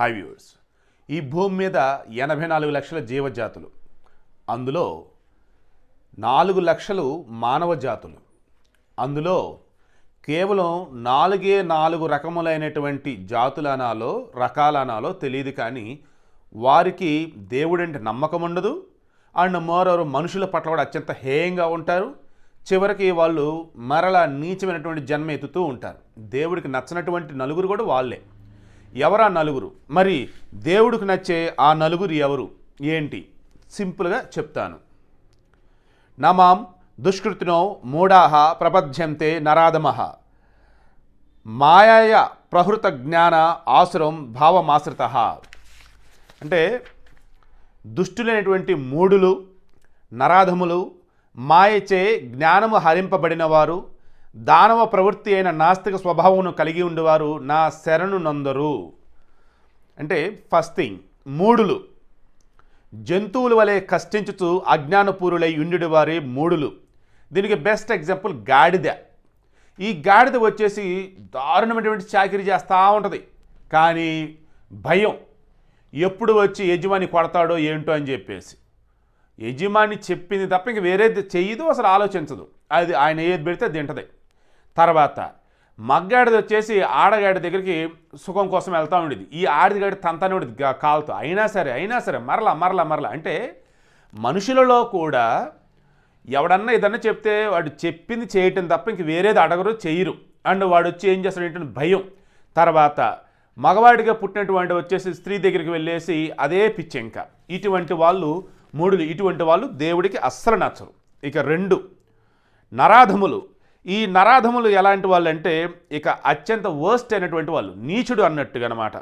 hi viewers ఈ భూమి మీద ఎనభై నాలుగు లక్షల జీవజాతులు అందులో నాలుగు లక్షలు మానవ జాతులు అందులో కేవలం నాలుగే నాలుగు రకములైనటువంటి జాతులనాలో రకాలనాలో తెలియదు కానీ వారికి దేవుడంటే నమ్మకం ఉండదు అండ్ మోరవరు మనుషుల పట్ల కూడా అత్యంత హేయంగా ఉంటారు చివరికి వాళ్ళు మరలా నీచమైనటువంటి జన్మ ఎత్తుతూ ఉంటారు దేవుడికి నచ్చినటువంటి నలుగురు కూడా వాళ్ళే ఎవరా నలుగురు మరి దేవుడికి నచ్చే ఆ నలుగురు ఎవరు ఏంటి సింపుల్గా చెప్తాను నమాం దుష్కృతినో మూఢాహ ప్రబధ్యంతే నరాధమహ మాయాయ ప్రహృత జ్ఞాన ఆసురం భావమాశ్రిత అంటే దుష్టులైనటువంటి మూడులు నరాధములు మాయచే జ్ఞానము హరింపబడినవారు దానవ ప్రవృత్తి అయిన నాస్తిక స్వభావమును కలిగి ఉండేవారు నా శరణు నందరు అంటే ఫస్ట్ థింగ్ మూడులు జంతువుల వలె కష్టించుతూ అజ్ఞానపూరులై ఉండి వారి మూడులు దీనికి బెస్ట్ ఎగ్జాంపుల్ గాడిద ఈ గాడిద వచ్చేసి దారుణమైనటువంటి చాకరీ చేస్తూ ఉంటుంది కానీ భయం ఎప్పుడు వచ్చి యజమాని కొడతాడో ఏంటో అని చెప్పేసి యజమాని చెప్పింది తప్ప ఇంక వేరేది చెయ్యదు అసలు ఆలోచించదు అది ఆయన ఏది పెడితే తింటది తర్వాత మగ్గాడిది వచ్చేసి ఆడగాడి దగ్గరికి సుఖం కోసం వెళ్తూ ఉండేది ఈ ఆడదిగాడి తంతానే ఉండేది కాలుతో అయినా సరే అయినా సరే మరలా మరలా మరలా అంటే మనుషులలో కూడా ఎవడన్నా ఏదన్నా చెప్తే వాడు చెప్పింది చేయటం తప్ప ఇంక వేరేది అడగరు చేయరు అండ్ వాడు వచ్చి ఏం చేస్తాడు ఏంటంటే భయం తర్వాత మగవాడిగా పుట్టినటువంటి వచ్చేసి స్త్రీ దగ్గరికి వెళ్ళేసి అదే పిచ్చి ఇంకా ఇటువంటి వాళ్ళు మూడులు ఇటువంటి వాళ్ళు దేవుడికి అస్సలు నచ్చరు ఇక రెండు నరాధములు ఈ నరాధములు ఎలాంటి వాళ్ళు అంటే ఇక అత్యంత వర్స్ట్ అయినటువంటి వాళ్ళు నీచుడు అన్నట్టుగా అనమాట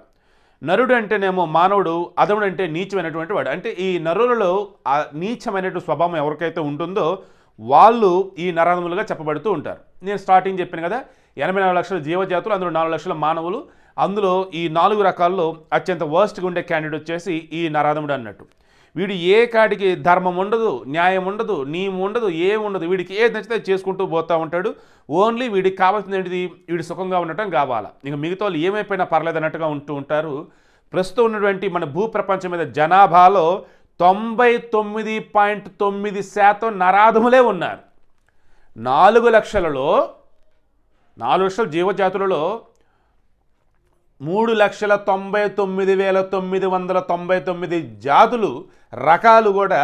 నరుడు అంటేనేమో మానవుడు అధముడు అంటే నీచమైనటువంటి వాడు అంటే ఈ నరులలో ఆ నీచమైనటువంటి స్వభావం ఎవరికైతే ఉంటుందో వాళ్ళు ఈ నరాధములుగా చెప్పబడుతూ ఉంటారు నేను స్టార్టింగ్ చెప్పాను కదా ఎనభై నాలుగు లక్షల జీవజాతులు అందులో నాలుగు లక్షల మానవులు అందులో ఈ నాలుగు రకాల్లో అత్యంత వర్స్ట్గా ఉండే క్యాండిడేట్ వచ్చేసి ఈ నరాధముడు అన్నట్టు వీడు ఏ కాడికి ధర్మం ఉండదు న్యాయం ఉండదు నియమం ఉండదు ఏం ఉండదు వీడికి ఏది నచ్చితే చేసుకుంటూ పోతూ ఉంటాడు ఓన్లీ వీడికి కావాల్సింది ఏంటిది వీడి సుఖంగా ఉండటం కావాలా ఇక మిగతా వాళ్ళు ఏమైపోయినా పర్లేదు అన్నట్టుగా ఉంటూ ఉంటారు ప్రస్తుతం ఉన్నటువంటి మన భూప్రపంచం మీద జనాభాలో తొంభై తొమ్మిది పాయింట్ తొమ్మిది శాతం నరాధములే ఉన్నారు నాలుగు లక్షలలో నాలుగు లక్షల జీవజాతులలో మూడు లక్షల తొంభై తొమ్మిది వేల తొమ్మిది వందల తొంభై తొమ్మిది జాతులు రకాలు కూడా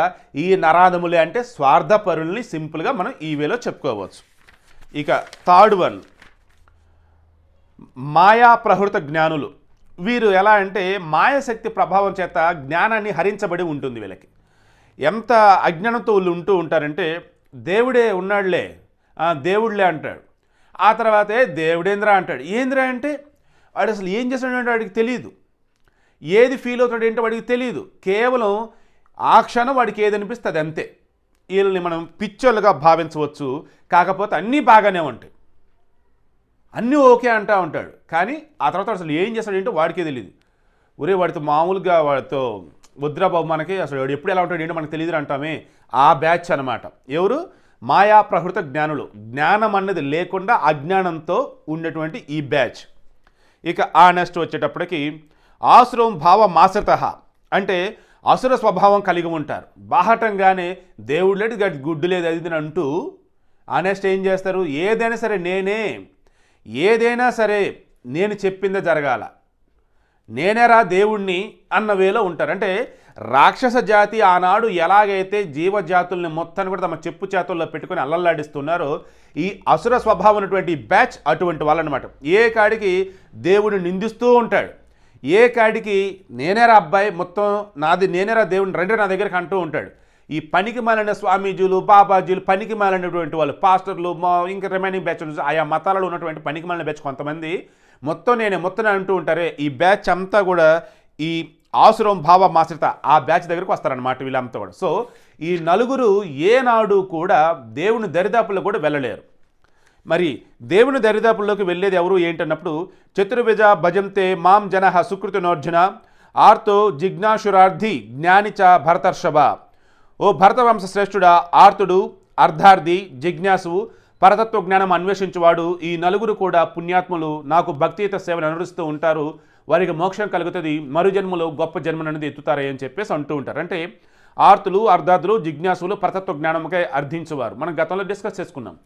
ఈ నరాధములే అంటే స్వార్థపరుల్ని సింపుల్గా మనం ఈ వేలో చెప్పుకోవచ్చు ఇక థర్డ్ వన్ మాయా ప్రహృత జ్ఞానులు వీరు ఎలా అంటే మాయశక్తి ప్రభావం చేత జ్ఞానాన్ని హరించబడి ఉంటుంది వీళ్ళకి ఎంత అజ్ఞానంతో వీళ్ళు ఉంటూ ఉంటారంటే దేవుడే ఉన్నాడులే దేవుడులే అంటాడు ఆ తర్వాతే దేవుడేంద్ర అంటాడు ఏంద్రా అంటే వాడు అసలు ఏం చేశాడంటే వాడికి తెలియదు ఏది ఫీల్ అవుతాడు ఏంటో వాడికి తెలియదు కేవలం ఆ క్షణం వాడికి ఏది అనిపిస్తుంది అంతే వీళ్ళని మనం పిచ్చోళ్ళుగా భావించవచ్చు కాకపోతే అన్నీ బాగానే ఉంటాయి అన్నీ ఓకే అంటా ఉంటాడు కానీ ఆ తర్వాత అసలు ఏం ఏంటో వాడికే తెలియదు ఒరే వాడితో మామూలుగా వాడితో వద్దురా మనకి అసలు వాడు ఎప్పుడు ఎలా ఉంటాడు ఏంటో మనకు తెలియదు అంటామే ఆ బ్యాచ్ అనమాట ఎవరు మాయా ప్రహృత జ్ఞానులు జ్ఞానం అన్నది లేకుండా అజ్ఞానంతో ఉండేటువంటి ఈ బ్యాచ్ ఇక ఆ నెక్స్ట్ వచ్చేటప్పటికి ఆసురం భావ మాసత అంటే అసుర స్వభావం కలిగి ఉంటారు బాహటంగానే దేవుడు లేదు గుడ్డు లేదు అది అంటూ ఆనెస్ట్ ఏం చేస్తారు ఏదైనా సరే నేనే ఏదైనా సరే నేను చెప్పిందే జరగాల నేనేరా దేవుణ్ణి అన్న వేలో ఉంటారు అంటే రాక్షస జాతి ఆనాడు ఎలాగైతే జీవజాతుల్ని మొత్తాన్ని కూడా తమ చెప్పు చేతుల్లో పెట్టుకుని అల్లల్లాడిస్తున్నారో ఈ అసుర స్వభావం ఉన్నటువంటి బ్యాచ్ అటువంటి వాళ్ళనమాట ఏ కాడికి దేవుడిని నిందిస్తూ ఉంటాడు ఏ కాడికి నేనేరా అబ్బాయి మొత్తం నాది నేనేరా దేవుడిని రెండు నా దగ్గరికి అంటూ ఉంటాడు ఈ పనికి మాలిన స్వామీజీలు బాబాజీలు పనికి మాలినటువంటి వాళ్ళు పాస్టర్లు ఇంకా రిమైనింగ్ బ్యాచ్ ఆయా మతాలలో ఉన్నటువంటి పనికి మాలిన బ్యాచ్ కొంతమంది మొత్తం నేను మొత్తం అంటూ ఉంటారే ఈ బ్యాచ్ అంతా కూడా ఈ ఆసురం భావ మాశ్రిత ఆ బ్యాచ్ దగ్గరకు వస్తారన్నమాట వీళ్ళంతా కూడా సో ఈ నలుగురు ఏనాడు కూడా దేవుని దరిదాపుల్లో కూడా వెళ్ళలేరు మరి దేవుని దరిదాపుల్లోకి వెళ్ళేది ఎవరు ఏంటన్నప్పుడు చతుర్విజ భజంతే మాం జన సుకృతినోర్జున ఆర్తో జిజ్ఞాసురార్థి జ్ఞానిచ భరతర్షభ ఓ భరతవంశ శ్రేష్ఠుడా ఆర్తుడు అర్ధార్థి జిజ్ఞాసువు పరతత్వ జ్ఞానం అన్వేషించేవాడు ఈ నలుగురు కూడా పుణ్యాత్ములు నాకు భక్తియుత సేవను అనుసరిస్తూ ఉంటారు వారికి మోక్షం కలుగుతుంది మరు జన్మలో గొప్ప జన్మనది ఎత్తుతారే అని చెప్పేసి అంటూ ఉంటారు అంటే ఆర్తులు అర్ధార్థులు జిజ్ఞాసులు పరతత్వ జ్ఞానముకే అర్థించేవారు మనం గతంలో డిస్కస్ చేసుకున్నాం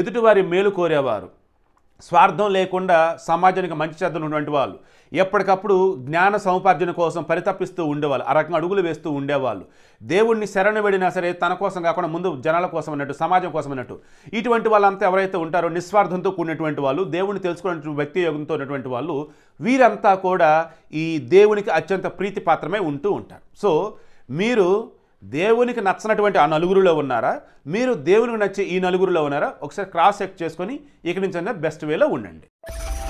ఎదుటివారి మేలు కోరేవారు స్వార్థం లేకుండా సమాజానికి మంచి చెద్దలు ఉన్నటువంటి వాళ్ళు ఎప్పటికప్పుడు జ్ఞాన సముపార్జన కోసం పరితపిస్తూ ఉండేవాళ్ళు ఆ రకంగా అడుగులు వేస్తూ ఉండేవాళ్ళు దేవుణ్ణి శరణ వెళ్ళినా సరే తన కోసం కాకుండా ముందు జనాల కోసం అన్నట్టు సమాజం కోసం అన్నట్టు ఇటువంటి వాళ్ళంతా ఎవరైతే ఉంటారో నిస్వార్థంతో కూడినటువంటి వాళ్ళు దేవుణ్ణి తెలుసుకునే వ్యక్తి యోగంతో ఉన్నటువంటి వాళ్ళు వీరంతా కూడా ఈ దేవునికి అత్యంత ప్రీతి పాత్రమే ఉంటూ ఉంటారు సో మీరు దేవునికి నచ్చినటువంటి ఆ నలుగురిలో ఉన్నారా మీరు దేవునికి నచ్చే ఈ నలుగురిలో ఉన్నారా ఒకసారి క్రాస్ చెక్ చేసుకొని ఇక్కడి నుంచి బెస్ట్ వేలో ఉండండి